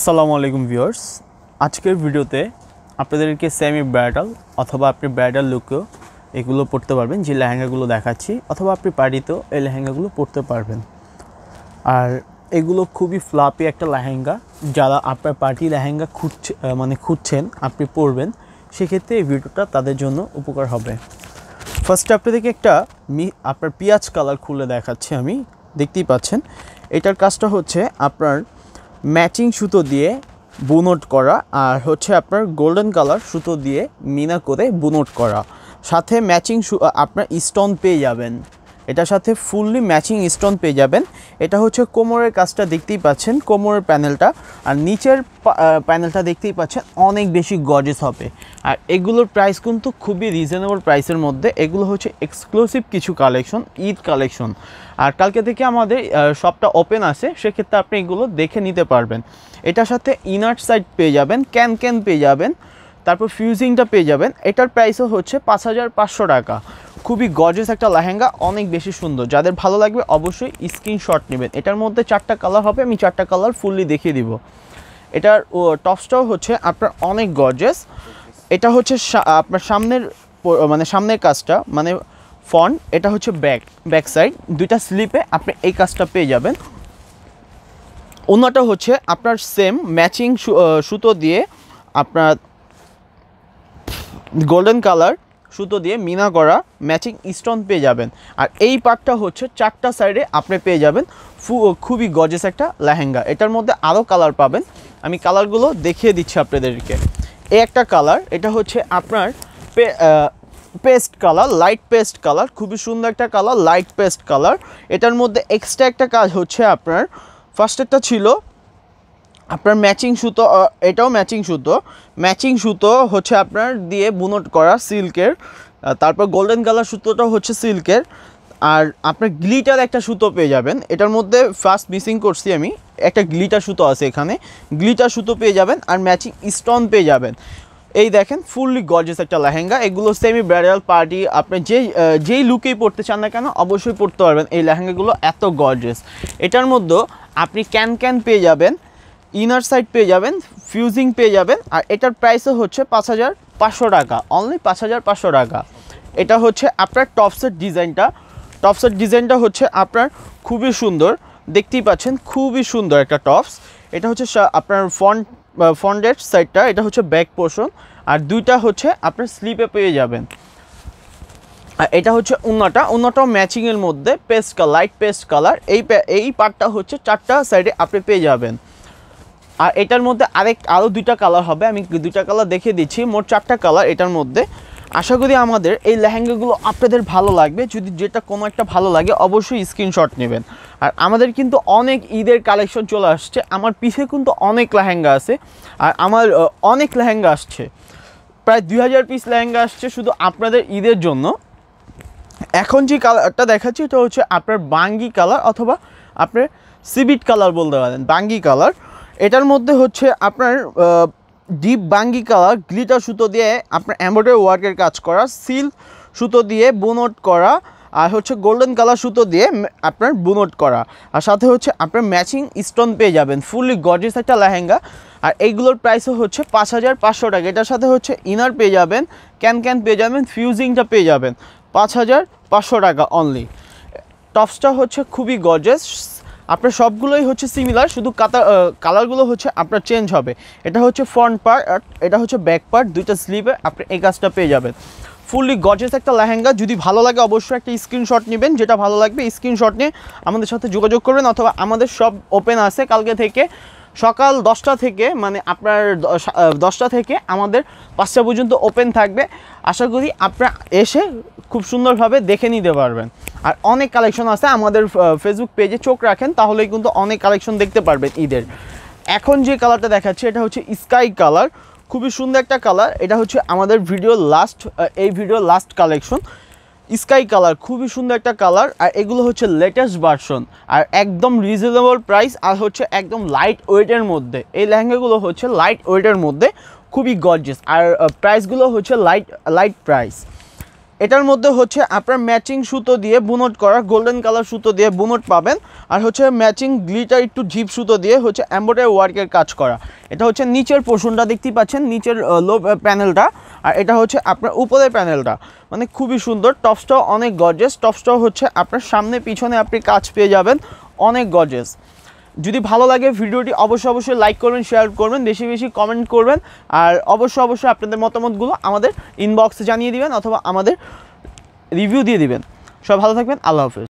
আসসালামু আলাইকুম ভিউয়ার্স আজকের ভিডিওতে আপনাদেরকে সেমি ব্রাইডাল অথবা আপনি ব্রাইডাল লুকেও এগুলো পড়তে পারবেন যে লেহেঙ্গাগুলো দেখাচ্ছি অথবা আপনি পার্টিতেও এই লেহেঙ্গাগুলো পড়তে পারবেন আর এগুলো খুবই ফ্লাপি একটা লেহেঙ্গা যারা আপনার পার্টি লেহেঙ্গা খুঁজছে মানে খুঁজছেন আপনি পরবেন সেক্ষেত্রে এই ভিডিওটা তাদের জন্য উপকার হবে ফার্স্টে আপনাদেরকে একটা মি আপনার পেঁয়াজ কালার খুলে দেখাচ্ছি আমি দেখতেই পাচ্ছেন এটার কাজটা হচ্ছে আপনার ম্যাচিং সুতো দিয়ে বুনোট করা আর হচ্ছে আপনার গোল্ডেন কালার সুতো দিয়ে মিনা করে বুনোট করা সাথে ম্যাচিং আপনার স্টোন পেয়ে যাবেন এটার সাথে ফুললি ম্যাচিং স্টোন পেয়ে যাবেন এটা হচ্ছে কোমরের কাজটা দেখতেই পাচ্ছেন কোমরের প্যানেলটা আর নিচের প্যানেলটা দেখতেই পাচ্ছেন অনেক বেশি গজেস হবে আর এগুলোর প্রাইস কিন্তু খুবই রিজনেবল প্রাইসের মধ্যে এগুলো হচ্ছে এক্সক্লুসিভ কিছু কালেকশন ঈদ কালেকশন আর কালকে থেকে আমাদের শপটা ওপেন আছে সেক্ষেত্রে আপনি এগুলো দেখে নিতে পারবেন এটার সাথে ইনার সাইড পেয়ে যাবেন ক্যান ক্যান পেয়ে যাবেন তারপর ফিউজিংটা পেয়ে যাবেন এটার প্রাইসও হচ্ছে পাঁচ হাজার পাঁচশো টাকা খুবই গর্জেস একটা লেহেঙ্গা অনেক বেশি সুন্দর যাদের ভালো লাগবে অবশ্যই স্ক্রিনশট নেবেন এটার মধ্যে চারটা কালার হবে আমি চারটা কালার ফুললি দেখিয়ে দিব এটার টপসটাও হচ্ছে আপনার অনেক গর্জেস এটা হচ্ছে আপনার সামনের মানে সামনের কাজটা মানে ফন এটা হচ্ছে ব্যাক ব্যাক সাইড দুইটা স্লিপে আপনি এই কাজটা পেয়ে যাবেন অন্যটা হচ্ছে আপনার সেম ম্যাচিং সুতো দিয়ে আপনার গোল্ডেন কালার সুতো দিয়ে মিনা করা ম্যাচিং স্টোন পেয়ে যাবেন আর এই পার্টটা হচ্ছে চারটা সাইডে আপনি পেয়ে যাবেন খুবই গজেস একটা লেহেঙ্গা এটার মধ্যে আরও কালার পাবেন আমি কালারগুলো দেখিয়ে দিচ্ছি আপনাদেরকে এ একটা কালার এটা হচ্ছে আপনার paste colour light paste colour খুবই সুন্দর একটা কালার লাইট পেস্ট কালার এটার মধ্যে এক্সট্রা একটা কাজ হচ্ছে আপনার ফার্স্ট একটা ছিল আপনার ম্যাচিং সুতো এটাও ম্যাচিং সুতো ম্যাচিং সুতো হচ্ছে আপনার দিয়ে বুনট করা সিল্কের তারপর গোল্ডেন কালার সুতোটা হচ্ছে সিল্কের আর আপনার গ্লিটার একটা সুতো পেয়ে যাবেন এটার মধ্যে ফার্স্ট মিসিং করছি আমি একটা গ্লিটার সুতো আছে এখানে গ্লিটার সুতো পেয়ে যাবেন আর ম্যাচিং স্টোন পেয়ে যাবেন এই দেখেন ফুললি গর্জেস একটা লেহেঙ্গা এগুলো সেমি ব্রাইডাল পার্টি আপনি যে যেই লুকেই পড়তে চান না কেন অবশ্যই পড়তে পারবেন এই লেহেঙ্গাগুলো এত গর্জেস এটার মধ্যে আপনি ক্যান ক্যান পেয়ে যাবেন ইনার সাইড পেয়ে যাবেন ফিউজিং পেয়ে যাবেন আর এটার প্রাইসও হচ্ছে পাঁচ হাজার পাঁচশো টাকা অনলি পাঁচ হাজার পাঁচশো টাকা এটা হচ্ছে আপনার টপসের ডিজাইনটা টপসের ডিজাইনটা হচ্ছে আপনার খুবই সুন্দর দেখতেই পাচ্ছেন খুবই সুন্দর একটা টপস এটা হচ্ছে আপনার ফন্ট ফন্ডের সাইডটা এটা হচ্ছে ব্যাক পোর্শন আর দুইটা হচ্ছে আপনার স্লিপে পেয়ে যাবেন আর এটা হচ্ছে উন্নাটা উন্নাটাও ম্যাচিংয়ের মধ্যে paste colour light paste colour এই এই পার্টটা হচ্ছে চারটা সাইডে আপনি পেয়ে যাবেন আর এটার মধ্যে আরেক আরও দুইটা কালার হবে আমি দুইটা কালার দেখিয়ে দিচ্ছি মোট চারটা কালার এটার মধ্যে আশা করি আমাদের এই লেহেঙ্গাগুলো আপনাদের ভালো লাগবে যদি যেটা কোনো একটা ভালো লাগে অবশ্যই স্ক্রিনশট নেবেন আর আমাদের কিন্তু অনেক ঈদের কালেকশন চলে আসছে আমার পিছে কিন্তু অনেক লেহেঙ্গা আছে আর আমার অনেক লেহেঙ্গা আসছে প্রায় দুই হাজার পিস লেহেঙ্গা আসছে শুধু আপনাদের ঈদের জন্য এখন যে কালারটা দেখাচ্ছি এটা হচ্ছে আপনার বাঙ্গি কালার অথবা আপনার সিবিট কালার বলতে পারেন বাঙ্গি কালার এটার মধ্যে হচ্ছে আপনার ডিপ বাঙ্গি কালার গ্লিটার সুতো দিয়ে আপনার এম্ব্রয়ডারি ওয়ার্কের কাজ করা সিল সুতো দিয়ে বুনট করা আর হচ্ছে গোল্ডেন কালার সুতো দিয়ে আপনার বুনট করা আর সাথে হচ্ছে আপনার ম্যাচিং স্টোন পেয়ে যাবেন ফুললি গর্জেস একটা লেহেঙ্গা আর এইগুলোর প্রাইসও হচ্ছে পাঁচ হাজার পাঁচশো টাকা এটার সাথে হচ্ছে ইনার পেয়ে যাবেন ক্যান ক্যান পেয়ে যাবেন ফিউজিংটা পেয়ে যাবেন পাঁচ হাজার পাঁচশো টাকা অনলি টপসটা হচ্ছে খুবই গর্জেস আপনার সবগুলোই হচ্ছে সিমিলার শুধু কাতা কালারগুলো হচ্ছে আপনার চেঞ্জ হবে এটা হচ্ছে ফ্রন্ট পার্ট এটা হচ্ছে ব্যাক পার্ট দুইটা স্লিপে আপনি এই কাজটা পেয়ে যাবেন ফুললি গজেস একটা লেহেঙ্গা যদি ভালো লাগে অবশ্যই একটা স্ক্রিনশট নেবেন যেটা ভালো লাগবে স্ক্রিনশট নিয়ে আমাদের সাথে যোগাযোগ করবেন অথবা আমাদের সব ওপেন আছে কালকে থেকে সকাল দশটা থেকে মানে আপনার দশটা থেকে আমাদের পাঁচটা পর্যন্ত ওপেন থাকবে আশা করি আপনারা এসে খুব সুন্দরভাবে দেখে নিতে পারবেন আর অনেক কালেকশন আছে আমাদের ফেসবুক পেজে চোখ রাখেন তাহলেই কিন্তু অনেক কালেকশন দেখতে পারবেন ঈদের এখন যে কালারটা দেখাচ্ছে এটা হচ্ছে স্কাই কালার খুবই সুন্দর একটা কালার এটা হচ্ছে আমাদের ভিডিও লাস্ট এই video last collection sky colour খুবই সুন্দর একটা কালার আর এগুলো হচ্ছে লেটেস্ট ভার্সন আর একদম রিজনেবল প্রাইস আর হচ্ছে একদম লাইট ওয়েটের মধ্যে এই লেহেঙ্গাগুলো হচ্ছে লাইট ওয়েটের মধ্যে খুবই গর্জেস আর প্রাইসগুলো হচ্ছে লাইট লাইট প্রাইস এটার মধ্যে হচ্ছে আপনার ম্যাচিং সুতো দিয়ে বুনট করা গোল্ডেন কালার সুতো দিয়ে বুনট পাবেন আর হচ্ছে ম্যাচিং গ্লিটার একটু জিপ সুতো দিয়ে হচ্ছে অ্যাম্বোডারি ওয়ার্কের কাজ করা এটা হচ্ছে নিচের পোর্শনটা দেখতেই পাচ্ছেন নিচের লো প্যানেলটা আর এটা হচ্ছে আপনার উপরের প্যানেলটা মানে খুবই সুন্দর টপসটাও অনেক গর্জেস টপসটাও হচ্ছে আপনার সামনে পিছনে আপনি কাজ পেয়ে যাবেন অনেক গর্জেস যদি ভালো লাগে ভিডিওটি অবশ্যই অবশ্যই লাইক করবেন শেয়ার করবেন বেশি বেশি কমেন্ট করবেন আর অবশ্যই অবশ্যই আপনাদের মতামতগুলো আমাদের ইনবক্সে জানিয়ে দিবেন অথবা আমাদের রিভিউ দিয়ে দিবেন সব ভালো থাকবেন আল্লাহ হাফিজ